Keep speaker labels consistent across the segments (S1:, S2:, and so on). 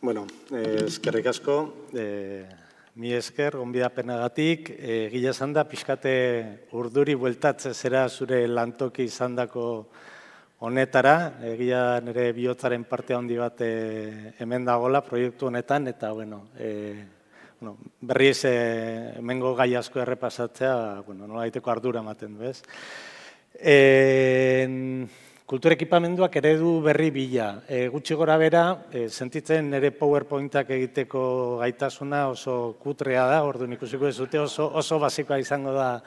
S1: Bueno, eh, eskerrik asko, eh, mi esker, gombidapena gatik, eh, gila esan da, pixkate urduri bueltatze zera zure lantoki izan dako honetara, egia eh, nire bihotzaren parte handi bat eh, hemen dagola proiektu honetan, eta bueno, eh, bueno berriz eh, hemengo gai asko errepasatzea, bueno, nola ardura ematen du, ez? Kultura ekipamenduak ere berri bila. E, gutxi gora bera, e, sentitzen nire powerpointak egiteko gaitasuna oso kutrea da, ordu ikusiko ez oso, oso basikoa izango da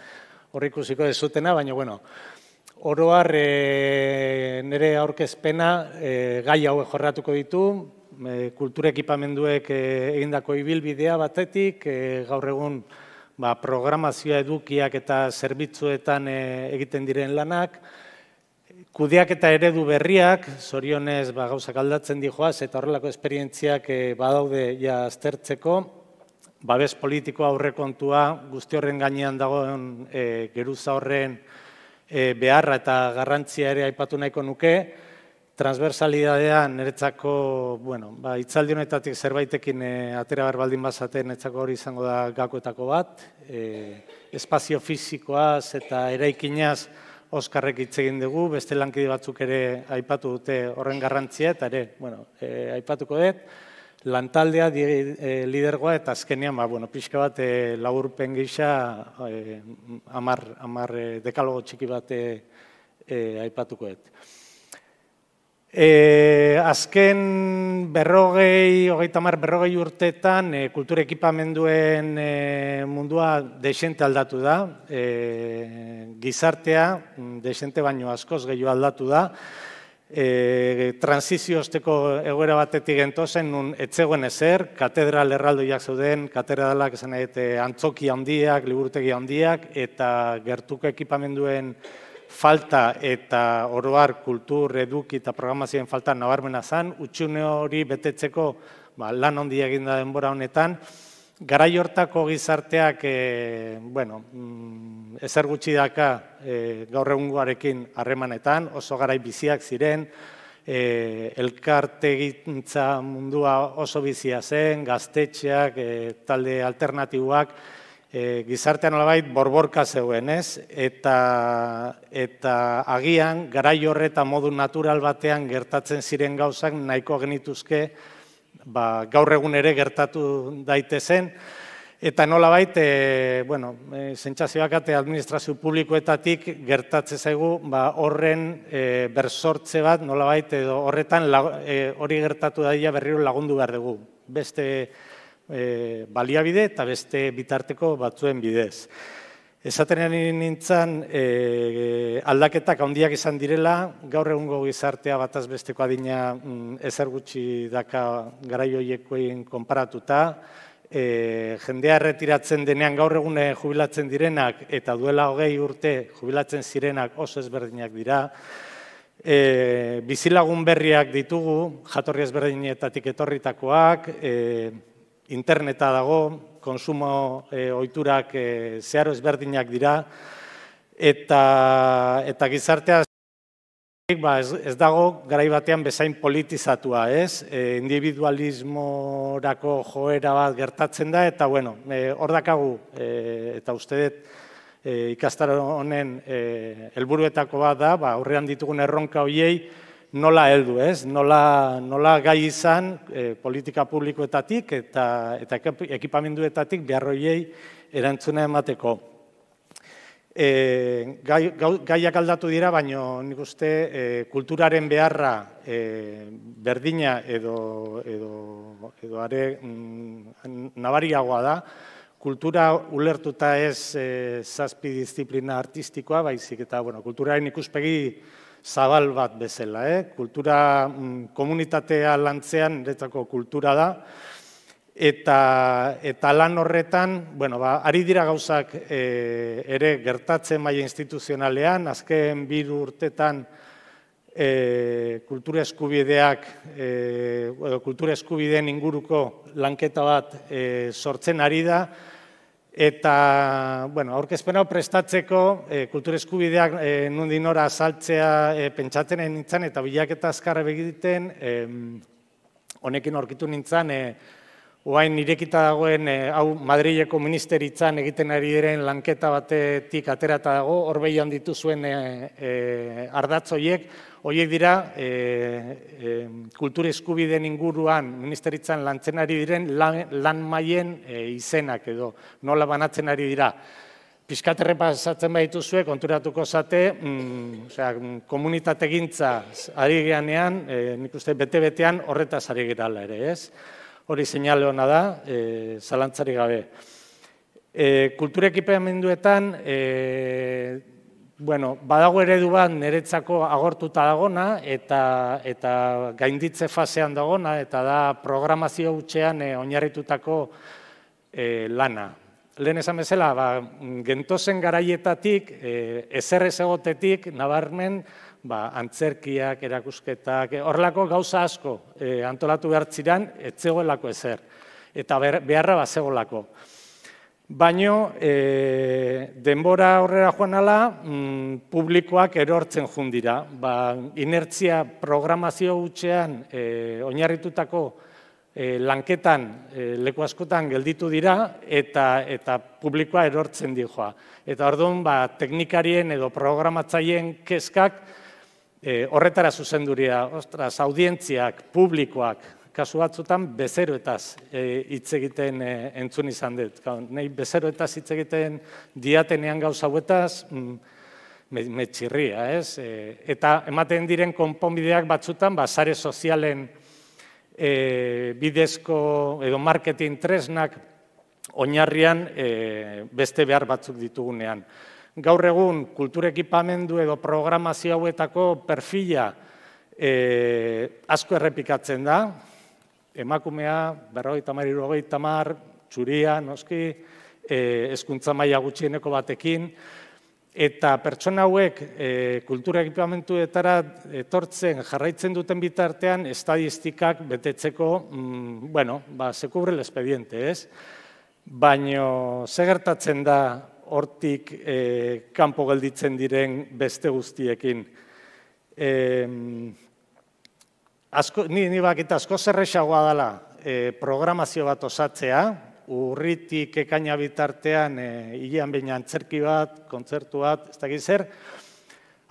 S1: horri ikusiko ez baina bueno, oroar e, nire aurkezpena e, gai hau jorratuko ditu, e, kultura ekipamenduek e, egindako ibilbidea batetik, e, gaur egun ba, programazioa edukiak eta zerbitzuetan e, egiten diren lanak, Kudeak eta eredu berriak, zorionez ba, gauzak aldatzen dihoaz, eta horrelako esperientziak e, badaude ja aztertzeko, babes politikoa aurrekontua guzti horren gainean dagoen e, geruza horren eh, beharra eta garrantzia ere aipatu nahiko nuke, transversalidadea niretzako, bueno, ba, itzaldi honetatik zerbaitekin e, atera behar bazaten, bazate niretzako hori izango da gakoetako bat, e, espazio fizikoaz eta eraikinaz, Oskarrek hitz egin dugu, beste lankide batzuk ere aipatu dute horren garrantzia, eta ere, bueno, e, aipatuko dut, lantaldea eh, lidergoa, eta azkenean, ba, bueno, pixka bat e, laburpen gisa, e, amar, amar e, dekalogo txiki bat e, aipatuko dut. E, azken berrogei, hogeita mar, berrogei urteetan e, eh, kultura ekipamenduen eh, mundua desente aldatu da. gizartea mm, desente baino askoz gehiu aldatu da. E, Transiziozteko egoera batetik entozen, zen, nun etzegoen ezer, katedral erraldoiak zeuden, katedralak esan egite antzoki handiak, liburtegi handiak, eta gertuko ekipamenduen falta eta oroar kultur, eduki eta programazioen falta nabarmena zan, utxune hori betetzeko ba, lan egin da denbora honetan, garai hortako gizarteak e, bueno, mm, ezer gutxi daka e, gaur egungoarekin harremanetan, oso garai biziak ziren, e, elkartegintza mundua oso bizia zen, gaztetxeak, talde alternatiboak, E, gizartean gizartea nolabait borborka zeuen, ez? Eta, eta agian, garai horreta modu natural batean gertatzen ziren gauzak nahiko genituzke ba, gaur egun ere gertatu daitezen. Eta nolabait, e, bueno, e, zentxazioak administrazio publikoetatik gertatze zaigu ba, horren e, bersortze bat, nolabait, edo horretan e, hori gertatu daia berriro lagundu behar dugu. Beste, e, baliabide eta beste bitarteko batzuen bidez. Esatenean nintzen e, aldaketak handiak izan direla, gaur egungo gizartea bataz besteko adina mm, ezer gutxi daka garaioiekoin konparatuta, e, jendea erretiratzen denean gaur egune jubilatzen direnak eta duela hogei urte jubilatzen zirenak oso ezberdinak dira, E, bizilagun berriak ditugu, jatorri ezberdinetatik etorritakoak, e, interneta dago, konsumo e, ohiturak e, zeharo ezberdinak dira, eta, eta gizartea ba, ez, dago garai batean bezain politizatua, ez? E, individualismorako joera bat gertatzen da, eta bueno, e, hor dakagu, e, eta uste dut, e, ikastaro honen e, helburuetako e, bat da, ba, aurrean ditugun erronka horiei, nola heldu, ez? Nola, nola gai izan eh, politika publikoetatik eta, eta ekipamenduetatik beharroiei erantzuna emateko. E, gaiak aldatu dira, baina nik uste eh, kulturaren beharra e, berdina edo, edo, edo are mm, nabariagoa da, kultura ulertuta ez e, zazpi disiplina artistikoa, baizik eta bueno, kulturaren ikuspegi zabal bat bezala. Eh? Kultura mm, komunitatea lantzean, niretzako kultura da, eta, eta lan horretan, bueno, ba, ari dira gauzak e, ere gertatzen maila instituzionalean, azken bir urtetan e, kultura eskubideak, e, kultura eskubideen inguruko lanketa bat e, sortzen ari da, Eta, bueno, aurkezpen hau prestatzeko, e, kultur eskubideak e, eh, ora saltzea e, eh, pentsatzen nintzen, eta bilaketa azkarra begiten, e, honekin aurkitu nintzen, e, oain irekita dagoen, hau Madrileko ministeritzan egiten ari diren lanketa batetik aterata dago, hor dituzuen e, e, ardatzoiek, horiek dira, e, kultura eskubideen inguruan ministeritzan lantzen ari diren lan, lan maien e, izenak edo nola banatzen ari dira. Piskaterre pasatzen baitu zuek, konturatuko zate, mm, osea, komunitate gintza ari geanean, e, nik uste bete-betean horretaz ari gerala ere, ez? Hori seinale hona da, e, zalantzari gabe. E, kultura ekipamenduetan, e, Bueno, badago eredu bat neretzako agortuta dagona eta, eta gainditze fasean dagona eta da programazio hutsean e, oinarritutako eh, lana. Lehen esan bezala, ba, gentozen garaietatik, e, eh, ezerrez egotetik, nabarmen, ba, antzerkiak, erakusketak, horrelako gauza asko e, antolatu behartziran, etzegoelako ezer, eta beharra bat Baino e, denbora aurrera joan ala, mm, publikoak erortzen dira. Ba, inertzia programazio hutsean e, oinarritutako e, lanketan e, leku askotan gelditu dira eta eta publikoa erortzen joa. Eta orduan ba, teknikarien edo programatzaileen kezkak e, horretara zuzenduria, ostras, audientziak, publikoak, kasu batzutan bezeroetaz eh, hitz egiten eh, entzun izan dut. Gau, nei bezeroetaz hitz egiten diatenean gauza huetaz, mm, metxirria, ez? Eh, eta ematen diren konponbideak batzutan, bazare sozialen e, bidezko edo marketing tresnak oinarrian beste behar batzuk ditugunean. Gaur egun, kultur ekipamendu edo programazio hauetako perfila asko errepikatzen da, emakumea, berrogeita mar, irrogeita mar, txuria, noski, e, eh, eskuntza maila gutxieneko batekin, eta pertsona hauek e, kultura ekipamentuetara etortzen jarraitzen duten bitartean estadistikak betetzeko, mm, bueno, ba, espediente, ez? Baina, ze gertatzen da hortik eh, kanpo gelditzen diren beste guztiekin? asko, ni, ni bakit asko zerrexagoa dela e, eh, programazio bat osatzea, urritik ekaina bitartean e, hilean behin antzerki bat, kontzertu bat, ez dakit zer,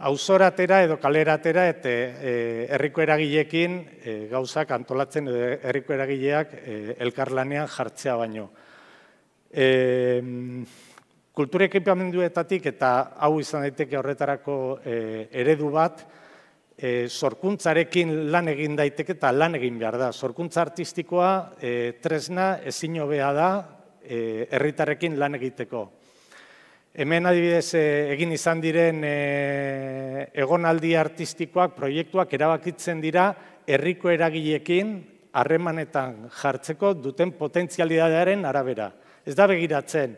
S1: edo kaleratera eta eh, herriko e, eragilekin gauzak antolatzen edo herriko eragileak e, elkarlanean jartzea baino. E, kultura eta hau izan daiteke horretarako e, eredu bat, e, sorkuntzarekin lan egin daiteke eta lan egin behar da. Sorkuntza artistikoa e, tresna ezin hobea da e, herritarrekin lan egiteko. Hemen adibidez e, egin izan diren e, egonaldi artistikoak, proiektuak erabakitzen dira herriko eragileekin harremanetan jartzeko duten potentzialidadearen arabera. Ez da begiratzen,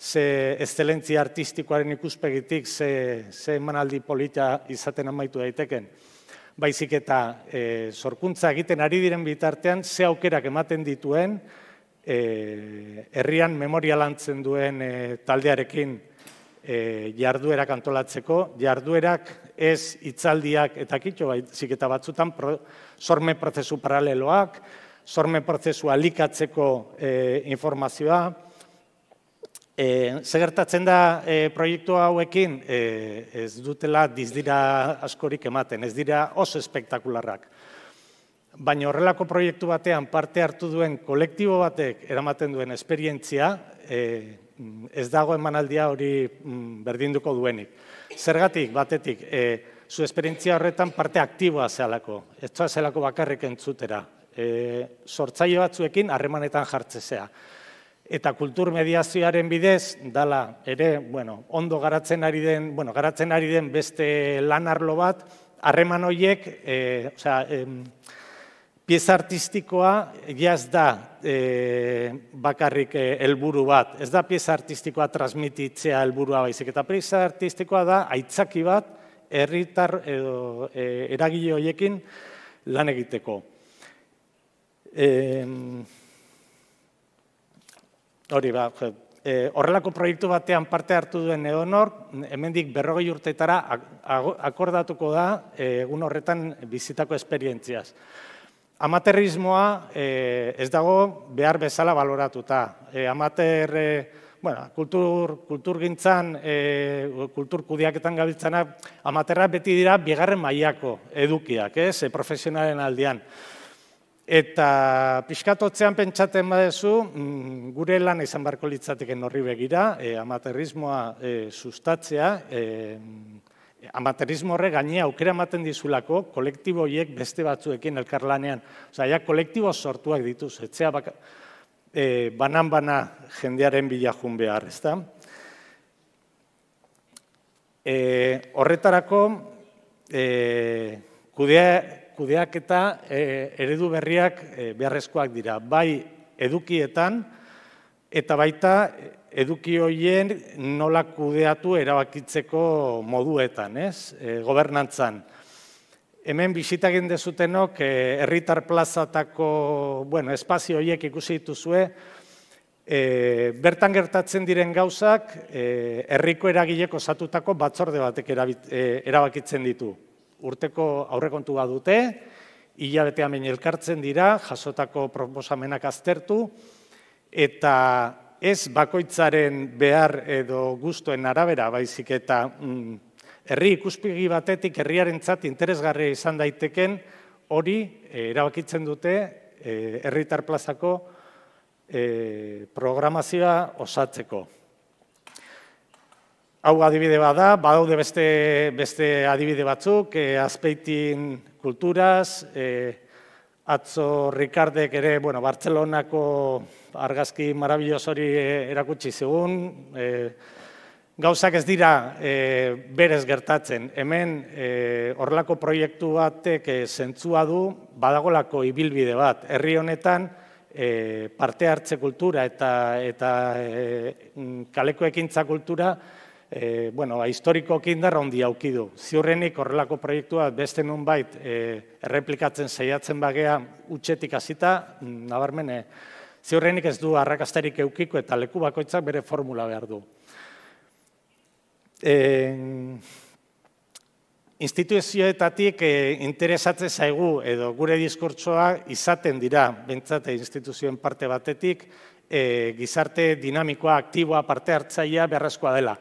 S1: ze estelentzia artistikoaren ikuspegitik ze, ze emanaldi polita izaten amaitu daiteken. Baizik eta e, sorkuntza egiten ari diren bitartean ze aukerak ematen dituen e, herrian memoria lantzen duen eh, taldearekin e, jarduerak antolatzeko, jarduerak ez hitzaldiak eta kitxo baizik eta batzutan sorme prozesu paraleloak, sorme prozesua likatzeko e, informazioa, Eh, Ze gertatzen da eh, proiektu hauekin, eh, ez dutela dizdira askorik ematen, ez dira oso espektakularrak. Baina horrelako proiektu batean parte hartu duen kolektibo batek eramaten duen esperientzia, ez dago emanaldia hori mm, berdinduko duenik. Zergatik, batetik, zu esperientzia horretan parte aktiboa zehalako, ez zehalako bakarrik entzutera. Sortzaio batzuekin harremanetan jartzezea eta kulturmediazioaren bidez, dala ere, bueno, ondo garatzen ari den, bueno, garatzen ari den beste lan arlo bat, harreman hoiek, e, eh, osea, pieza artistikoa jaz da e, bakarrik eh, helburu bat. Ez da pieza artistikoa transmititzea helburua baizik eta pieza artistikoa da aitzaki bat herritar edo eragile hoiekin lan egiteko. Eh, Hori, ba, e, horrelako proiektu batean parte hartu duen edonor, hemendik berrogei urteetara akordatuko da eh, egun horretan bizitako esperientziaz. Amaterrismoa e, ez dago behar bezala baloratuta. E, amater, e, bueno, kultur, kultur gintzan, e, kultur kudiaketan gabiltzana, amaterra beti dira bigarren mailako edukiak, ez, e, profesionalen aldian. Eta pixkatotzean pentsatzen badezu, mm, gure lan izan barko litzateken horri begira, e, e, sustatzea, e, amaterismo horre gainea aukera ematen dizulako, kolektibo horiek beste batzuekin elkarlanean. Osea, ja, kolektibo sortuak dituz, etzea baka, e, banan-bana jendearen bila jun behar, ez da? E, horretarako, e, kudea, kudeak eta eh, eredu berriak e, beharrezkoak dira. Bai edukietan eta baita eh, eduki hoien nola kudeatu erabakitzeko moduetan, e, gobernantzan. Hemen bisitagin dezutenok e, erritar plazatako bueno, espazio ikusi dituzue, e, bertan gertatzen diren gauzak, herriko eragileko osatutako batzorde batek erabakitzen ditu urteko aurrekontu bat dute, hilabete hamen elkartzen dira, jasotako proposamenak aztertu, eta ez bakoitzaren behar edo guztuen arabera, baizik eta mm, herri batetik herriarentzat interesgarria izan daiteken hori e, erabakitzen dute e, herritar plazako eh, programazioa osatzeko. Hau adibide bat da, badaude beste, beste adibide batzuk, e, azpeitin kulturaz, e, atzo Rikardek ere, bueno, Bartzelonako argazki marabilloz eh, erakutsi zegun, e, gauzak ez dira e, berez gertatzen, hemen horrelako proiektu batek e, zentzua du badagolako ibilbide bat, herri honetan, E, parte hartze kultura eta, eta e, kaleko ekintza kultura Eh, bueno, ba, historiko kindar ondi haukidu. Ziurrenik horrelako proiektua beste nun bait eh, erreplikatzen saiatzen bagea utxetik hasita mm, nabarmen, eh, ziurrenik ez du arrakastarik eukiko eta leku bakoitzak bere formula behar du. instituzioetatik interesatzen zaigu edo gure diskurtsoa izaten dira, bentsate instituzioen parte batetik, gizarte dinamikoa, aktiboa, parte hartzailea beharrezkoa dela.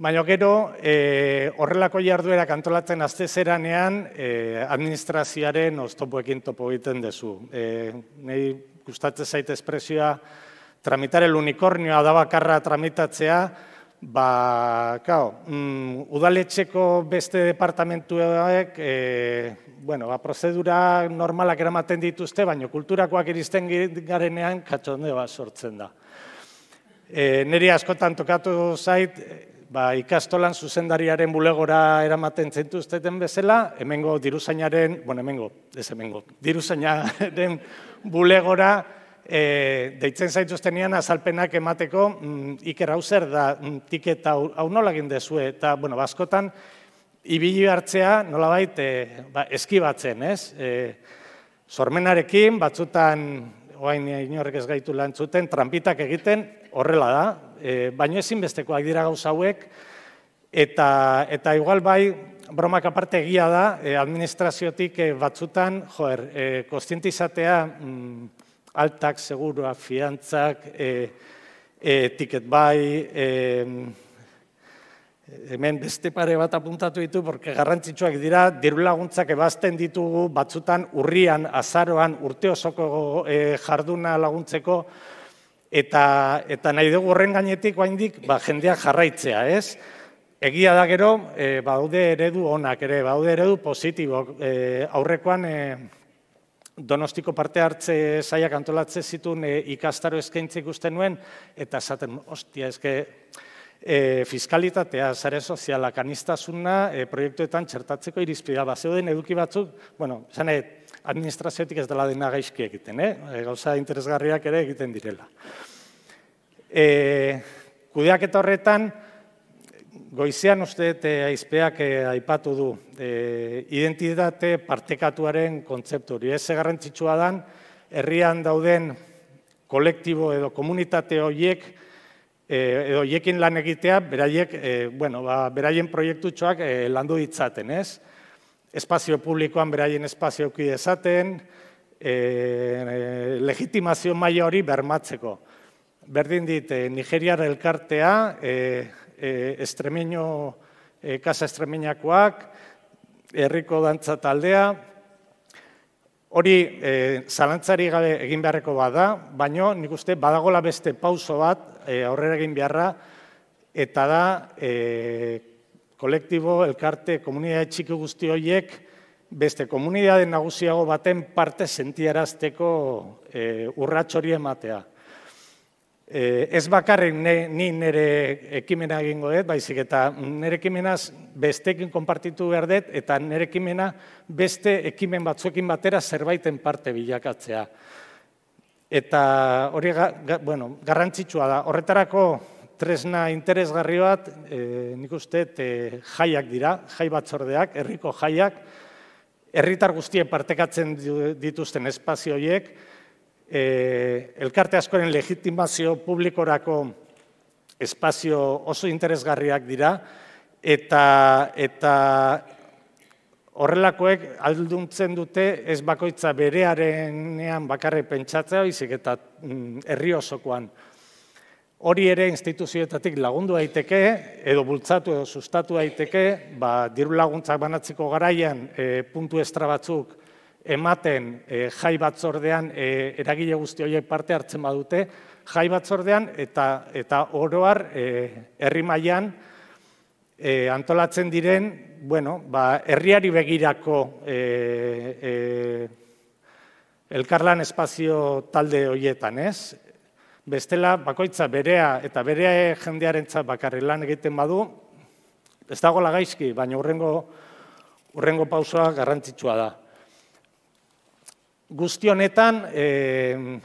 S1: Baina gero, e, horrelako jarduerak antolatzen azte zeranean e, eh, administrazioaren oztopoekin topo egiten dezu. E, eh, nei gustatzen zait espresioa tramitar el da bakarra tramitatzea, ba, kao, mm, udaletxeko beste departamentuek, e, bueno, ba, prozedura normalak eramaten dituzte, baina kulturakoak iristen garenean katxonde bat sortzen da. E, Neri askotan tokatu zait, ba, ikastolan zuzendariaren bulegora eramaten zentuzteten bezala, hemengo diruzainaren, bueno, hemengo, ez hemengo, diruzainaren bulegora e, deitzen zaituztenean azalpenak emateko mm, iker da mm, tiketa hau nola eta, bueno, baskotan, ba, ibili hartzea nola baita, e, eh, ba, eskibatzen, ez? E, sormenarekin, batzutan oain inorrek ez gaitu lan txuten, trampitak egiten, horrela da, e, baino ezinbestekoak dira gauza hauek, eta, eta igual bai, bromak aparte egia da, e, administraziotik e, batzutan, joer, e, kostientizatea, mm, altak, segurua, fiantzak, e, e, ticket bai, e, hemen beste pare bat apuntatu ditu, porque garrantzitsuak dira, diru laguntzak ebazten ditugu batzutan urrian, azaroan, urte osoko eh, jarduna laguntzeko, eta, eta nahi dugu horren gainetik guain ba, jendeak jarraitzea, ez? Egia da gero, e, baude eredu onak ere, baude eredu positibo. Eh, aurrekoan, donostiko parte hartze zaiak antolatze zitun ikastaro eskaintzik uste nuen, eta zaten, ostia, eske, Eh, fiskalitatea, zare sozialak, anistazuna, eh, proiektuetan txertatzeko irizpidea. Ba, eduki batzuk, bueno, esan administrazioetik ez dela dena gaizki egiten, eh? eh gauza interesgarriak ere egiten direla. Kudeak eta horretan, goizean uste eta aizpeak aipatu du identitate partekatuaren kontzeptu hori. Ez garrantzitsua dan, herrian dauden kolektibo edo komunitate horiek, Eh, edo jekin lan egitea, beraiek, e, bueno, ba, beraien proiektutxoak e, eh, landu ditzaten, ez? Espazio publikoan beraien espazio eki dezaten, legitimazio maia hori bermatzeko. Berdin dit, e, Nigeriar elkartea, e, e, estremeño, e, kasa estremeñakoak, herriko dantza taldea, Hori e, eh, zalantzari gabe egin beharreko bat da, baino nik uste badagola beste pauso bat e, aurrera egin beharra, eta da e, kolektibo, elkarte, komunidade txiki guzti horiek beste komunidade nagusiago baten parte sentiarazteko e, urrats hori ematea. Eh, ez bakarren ni nire ekimena egingo dut, baizik eta nire ekimenaz bestekin konpartitu behar dut, eta nire ekimena beste ekimen batzuekin batera zerbaiten parte bilakatzea. Eta hori garrantzitsua da. Horretarako tresna interesgarri bat, eh, nik uste, eh, jaiak dira, jai batzordeak, herriko jaiak, herritar guztien partekatzen dituzten espazioiek, Eh, elkarte askoren legitimazio publikorako espazio oso interesgarriak dira, eta, eta horrelakoek alduntzen dute ez bakoitza berearenean bakarre pentsatzea, izik eta mm, herri osokoan. Hori ere instituzioetatik lagundu daiteke edo bultzatu edo sustatu daiteke, ba, diru laguntzak banatzeko garaian eh, puntu estrabatzuk batzuk ematen eh, jai batzordean eh, eragile guzti horiek parte hartzen badute jai batzordean eta eta oroar e, eh, herri mailan antolatzen diren bueno ba herriari begirako elkarlan espazio talde hoietan ez bestela bakoitza berea eta bere jendearentzat bakarri lan egiten badu ez dago lagaizki baina hurrengo urrengo pausoa garrantzitsua da guzti honetan, e,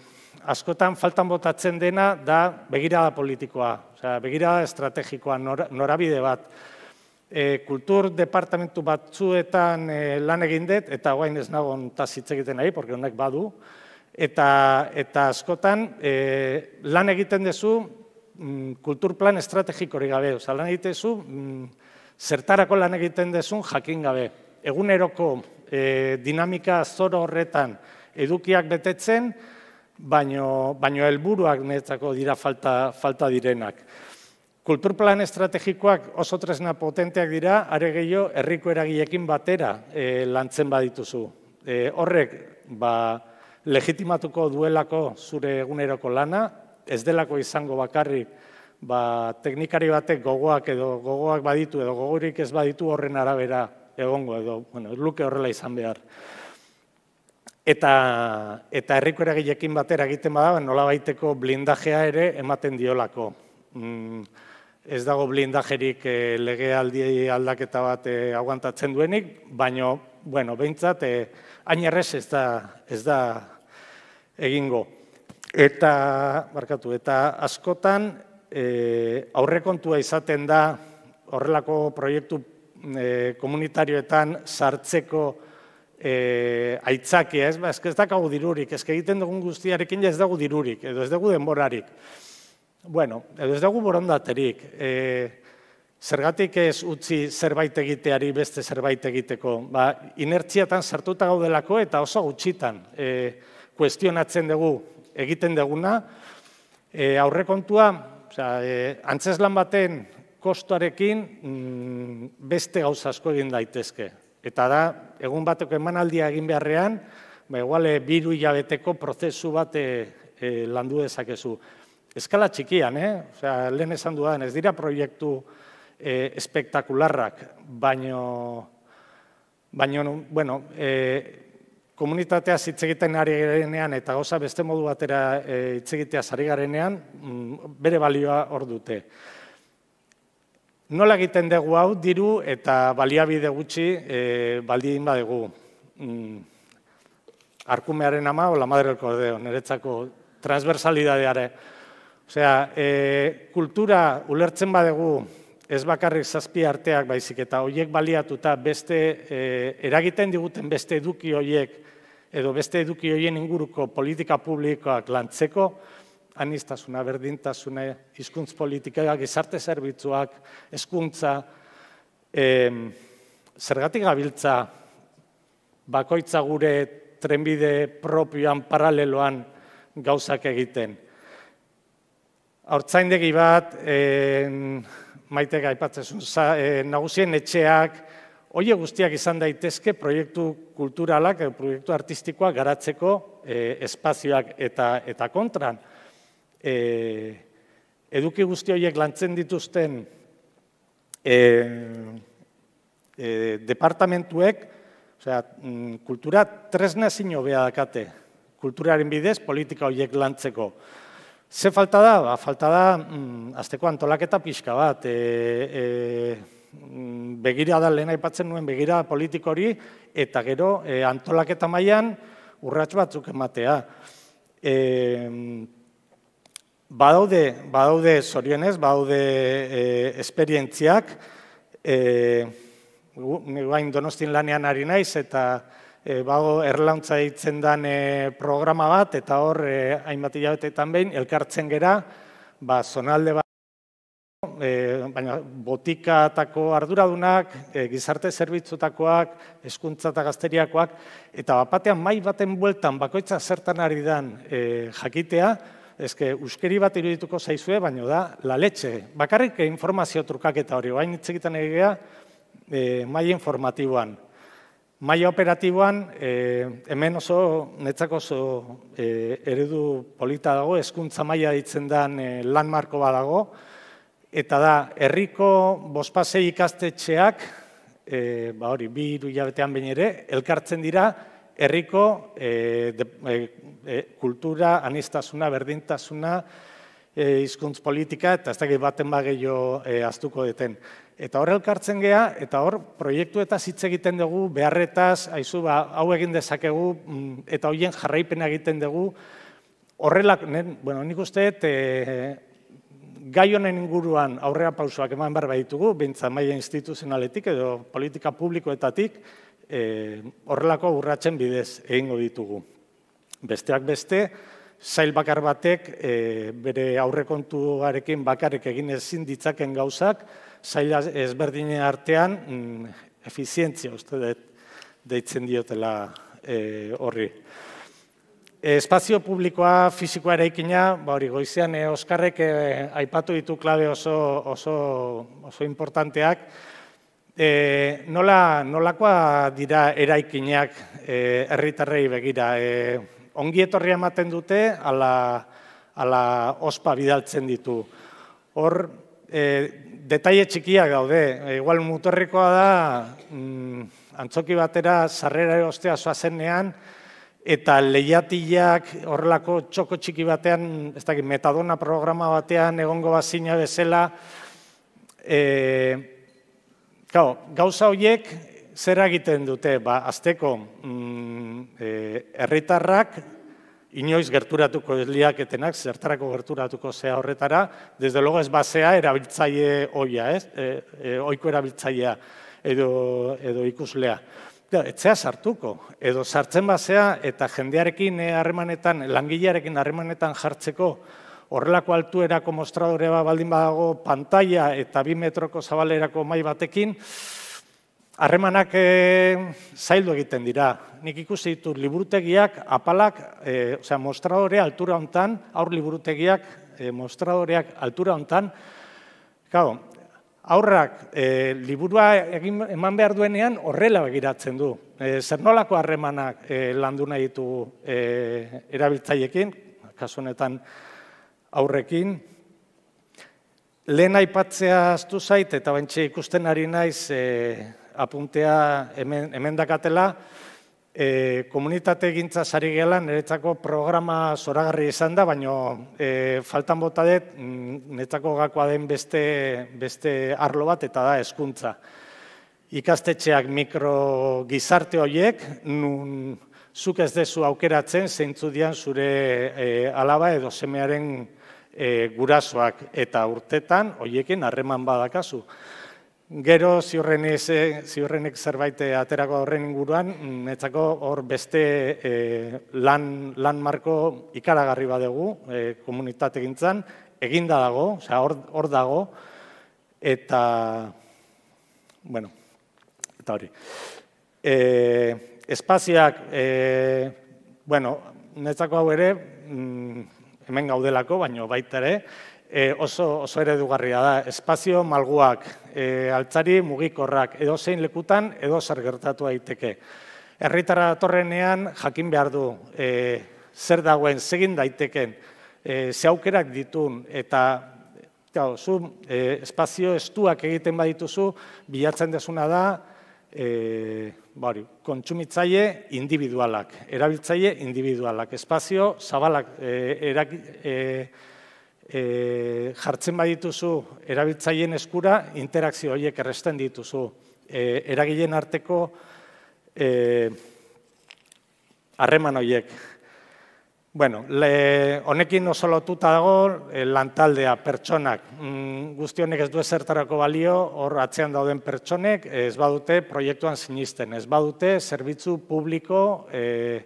S1: askotan faltan botatzen dena da begirada politikoa, osea, begirada estrategikoa, norabide bat. E, kultur departamentu batzuetan e, lan egin dut, eta guain ez nago onta hitz egiten nahi, porque honek badu, eta, eta askotan e, lan egiten duzu mm, kultur plan estrategikori gabe, osea, lan egiten mm, zertarako lan egiten dezun jakin gabe. Eguneroko e, dinamika zoro horretan, edukiak betetzen, baino, baino helburuak netzako dira falta, falta direnak. Kulturplan estrategikoak oso tresna potenteak dira, are gehiago herriko eragilekin batera e, lantzen badituzu. E, horrek ba, legitimatuko duelako zure eguneroko lana, ez delako izango bakarrik ba, teknikari batek gogoak edo gogoak baditu edo gogorik ez baditu horren arabera egongo edo bueno, luke horrela izan behar eta eta herriko eragilekin batera egiten bada, nola baiteko blindajea ere ematen diolako. Mm, ez dago blindajerik e, eh, lege aldaketa bat e, aguantatzen duenik, baino, bueno, behintzat, e, hain errez ez da, ez da egingo. Eta, markatu, eta askotan e, aurrekontua izaten da horrelako proiektu e, komunitarioetan sartzeko Eh, aitzaki, ez ba, ez da dirurik, ez egiten dugun guztiarekin ez dugu dirurik, edo ez dugu denborarik. Bueno, edo ez dugu borondaterik. Eh, zergatik ez utzi zerbait egiteari beste zerbait egiteko. Ba, inertziatan sartuta gaudelako eta oso gutxitan eh, kuestionatzen dugu egiten duguna. Aurre kontua, antzeslan baten kostuarekin mm, beste gauz asko egin daitezke. Eta da, egun bateko emanaldia egin beharrean, ba, eh, biru hilabeteko prozesu bat e, e, landu dezakezu. Eskala txikian, eh? Osea, lehen esan dudan, ez dira proiektu e, espektakularrak, baino, baino bueno, e, komunitatea hitz egiten ari garenean eta goza beste modu batera hitz e, egitea ari garenean, mm, bere balioa hor dute. Nola egiten dugu hau diru eta baliabide gutxi e, baldin badegu. Mm, arkumearen ama, hola madreko deo, niretzako transversalidadeare. Osea, e, kultura ulertzen badegu ez bakarrik zazpi arteak baizik eta hoiek baliatuta beste e, eragiten diguten beste eduki hoiek edo beste eduki hoien inguruko politika publikoak lantzeko, anistasuna, berdintasune, izkuntz politikaia, gizarte zerbitzuak, hezkuntza, em, zergatik gabiltza bakoitza gure trenbide propioan, paraleloan gauzak egiten. Hortzaindegi bat, em, maite gaipatzen nagusien etxeak, Oie guztiak izan daitezke proiektu kulturalak, proiektu artistikoak garatzeko eh, espazioak eta, eta kontran e, eduki guzti horiek lantzen dituzten e, e departamentuek, osea, mm, kultura tresna ezin hobea dakate, kulturaren bidez politika horiek lantzeko. Ze falta da? Ba, falta da, mm, azteko antolaketa pixka bat, e, e, mm, begira da aipatzen nuen begira politiko hori eta gero e, antolaketa mailan urrats batzuk ematea. E, mm, badaude, badaude zorionez, badaude e, esperientziak, e, eh, guain donostin lanean ari naiz, eta e, eh, bago erlauntza ditzen den programa bat, eta hor, e, hainbat hilabeteetan behin, elkartzen gera, ba, zonalde bat, e, baina botikatako arduradunak, gizarte zerbitzutakoak, eskuntza eta gazteriakoak, eta bat mai baten bueltan bakoitza zertan ari dan jakitea, eske euskeri bat irudituko zaizue, baina da, la letxe. Bakarrik informazio trukaketa hori, bain itzekitan egea, e, eh, mai informatiboan. Mai operatiboan, eh, hemen oso, netzako oso eh, eredu polita dago, eskuntza maila ditzen dan lanmarko badago, eta da, herriko bospasei ikastetxeak, ba hori, bi iru jabetean ere, elkartzen dira, herriko e, kultura, anistasuna, berdintasuna, e, izkuntz politika, eta ez dakit baten bagello e, aztuko deten. Eta hor elkartzen gea eta hor proiektu eta hitz egiten dugu beharretaz, aizu ba, hau egin dezakegu mm, eta hoien jarraipena egiten dugu. Horrela, nen, bueno, nik uste gai honen inguruan aurrera pausoak eman behar baditugu, bintza maila instituzionaletik edo politika publikoetatik, Eh, horrelako urratzen bidez egingo ditugu. Besteak beste, zail bakar batek, eh, bere aurrekontuarekin garekin bakarrik egin ezin ditzaken gauzak, zail ezberdine artean, mm, efizientzia uste dut deitzen diotela eh, horri. Espazio publikoa, fizikoa ere ikina, ba hori goizian, Oskarrek aipatu ditu klabe oso importanteak, E, nola, nolakoa dira eraikinak e, herritarrei begira? E, ongi etorri ematen dute, ala, ala ospa bidaltzen ditu. Hor, e, detaile txikia gaude, igual mutorrikoa da, mm, antzoki batera sarrera ostea soazenean, eta lehiatilak horrelako txoko txiki batean, ez dakit, metadona programa batean egongo bazina bezala, e, Kau, gauza horiek zer egiten dute, ba, azteko mm, e, erritarrak, inoiz gerturatuko liaketenak, zertarako gerturatuko zea horretara, desde logo ez basea erabiltzaile oia, ez? E, e, oiko erabiltzailea edo, edo ikuslea. Ja, etzea sartuko, edo sartzen basea eta jendearekin eh, harremanetan, langilearekin harremanetan jartzeko, horrelako altuerako mostradore bat baldin badago pantalla eta bi metroko zabalerako mai batekin, harremanak e, zaildu egiten dira. Nik ikusi ditu liburutegiak, apalak, e, osea, mostradore altura hontan, aur liburutegiak, eh, mostradoreak altura hontan, gau, aurrak e, liburua egin, eman behar duenean horrela begiratzen du. E, zer nolako harremanak e, landu nahi ditu e, erabiltzaiekin, kasu honetan aurrekin. Lehen aipatzea astu zait, eta bentsi ikusten ari naiz e, apuntea hemen, hemen dakatela, e, komunitate egintza sari gela, niretzako programa zoragarri izan da, baina e, faltan bota dut, mm, niretzako gakoa den beste, beste arlo bat, eta da, eskuntza. Ikastetxeak mikro gizarte horiek, nun zuk ez dezu aukeratzen, zeintzu dian zure e, alaba edo semearen e, gurasoak eta urtetan hoiekin harreman badakazu. Gero ziurrenek zerbait eh, aterako horren inguruan, mm, netzako hor beste e, lan, lan ikaragarri badegu e, komunitate gintzan, eginda dago, osea, hor, hor dago, eta, bueno, eta hori. E, espaziak, e, bueno, netzako hau ere, mm, hemen gaudelako, baino baita ere, e, oso, oso ere dugarria da, espazio malguak, e, altzari mugikorrak, edo zein lekutan, edo zer gertatu daiteke. Erritara torrenean jakin behar du, e, zer dagoen, zegin daiteken, e, ze aukerak ditun, eta eta espazio estuak egiten badituzu, bilatzen desuna da, e, bari, kontsumitzaile individualak, erabiltzaile individualak, espazio zabalak e, erak, e, e, jartzen badituzu erabiltzaileen eskura, interakzio horiek erresten dituzu e, eragileen arteko e, harreman horiek. Bueno, le, honekin oso lotuta dago, eh, lantaldea, pertsonak, mm, guzti honek ez du ezertarako balio, hor atzean dauden pertsonek, eh, ez badute proiektuan sinisten, ez badute zerbitzu publiko e,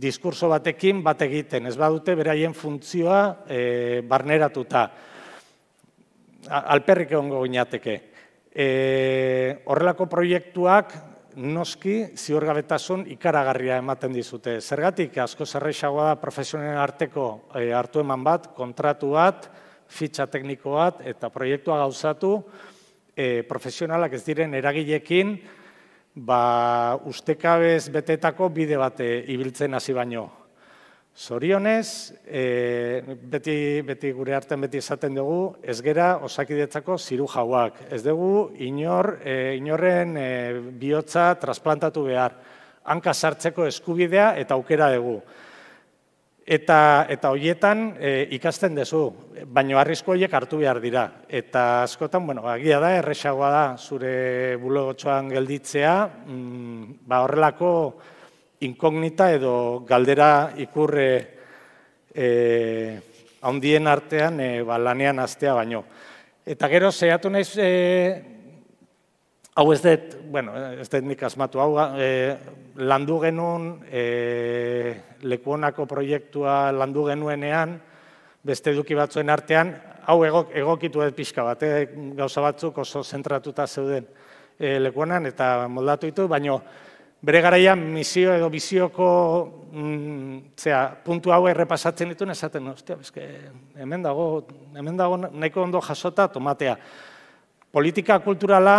S1: diskurso batekin bat egiten, ez badute beraien funtzioa barneratuta. Alperrik egon goginateke. E, horrelako proiektuak noski ziorgabetasun, ikaragarria ematen dizute. Zergatik asko zerrexagoa da profesionalen arteko e, hartu eman bat, kontratu bat, fitxa tekniko bat eta proiektua gauzatu eh, profesionalak ez diren eragilekin ba, ustekabez betetako bide bat eh, ibiltzen hasi baino. Zorionez, e, beti, beti gure artean beti esaten dugu, ez gera osakidetzako ziru jauak. Ez dugu inor, e, eh, inorren e, eh, bihotza trasplantatu behar. Hanka sartzeko eskubidea eta aukera dugu. Eta, eta hoietan e, ikasten dezu, baino arrisko horiek hartu behar dira. Eta askotan, bueno, agia da, erresagoa da, zure bulogotxoan gelditzea, mm, ba horrelako, inkognita edo galdera ikurre eh, eh, handien artean e, lanean astea baino. Eta gero zehatu naiz hau ez dut, bueno, ez dut nik asmatu hau, landu genuen lekuonako proiektua landu genuenean, beste eduki batzuen artean, hau egokitu edo pixka bat, gauza batzuk oso zentratuta zeuden lekuonan, eta moldatu ditu, baino, bere garaian misio edo bizioko mm, zera, puntu hau errepasatzen ditu, esaten, ostia, bezke, hemen dago, hemen dago nahiko ondo jasota tomatea. Politika kulturala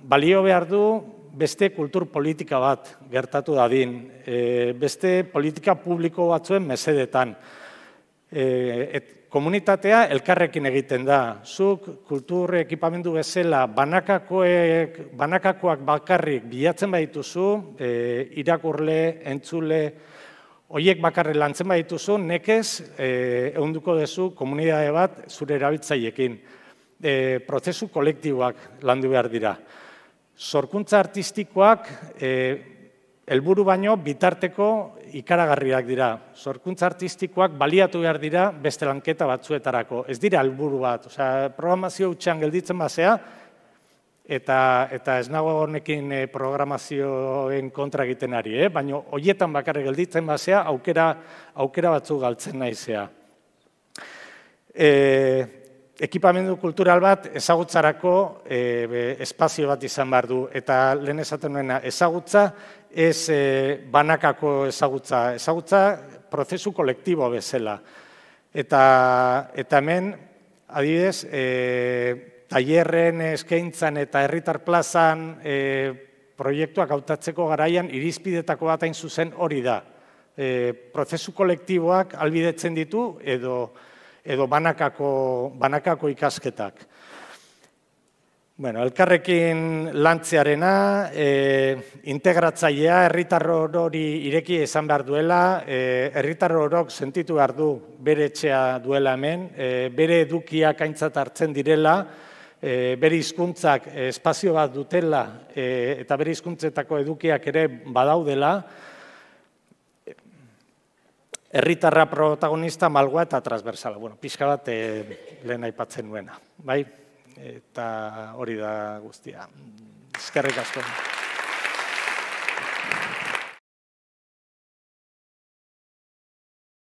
S1: balio behar du beste kultur politika bat gertatu dadin, e, beste politika publiko batzuen mesedetan. E, et, komunitatea elkarrekin egiten da. Zuk kultur ekipamendu bezala banakakoek, banakakoak bakarrik bilatzen badituzu, e, irakurle, entzule hoiek bakarri lantzen badituzu, nekez eh ehunduko duzu komunitate bat zure erabiltzaileekin. E, prozesu kolektiboak landu behar dira. Sorkuntza artistikoak eh helburu baino bitarteko ikaragarriak dira. Zorkuntza artistikoak baliatu behar dira beste lanketa batzuetarako. Ez dira alburu bat, osea, programazio utxean gelditzen bazea, eta, eta ez nago honekin eh, programazioen kontra egiten ari, eh? baina hoietan bakarrik gelditzen bazea, aukera, aukera batzu galtzen naizea. E, ekipamendu kultural bat ezagutzarako e, espazio bat izan behar du. Eta lehen esaten nuena ezagutza, ez eh, banakako ezagutza. Ezagutza prozesu kolektibo bezala. Eta, eta hemen, adibidez, e, eh, taierren eskaintzan eta herritar plazan e, proiektuak hautatzeko garaian irizpidetako bat hain zuzen hori da. E, prozesu kolektiboak albidetzen ditu edo edo banakako, banakako ikasketak. Bueno, elkarrekin lantzearena, e, integratzailea herritarro hori ireki izan behar duela, eh, herritarro horok sentitu behar du bere etxea duela hemen, e, bere edukiak aintzat hartzen direla, e, bere hizkuntzak espazio bat dutela e, eta bere hizkuntzetako edukiak ere badaudela, erritarra protagonista, malgoa eta transversala. Bueno, pixka bat eh, lehen aipatzen nuena, bai? Eta hori da guztia. eskerrik Ezkerrik asko.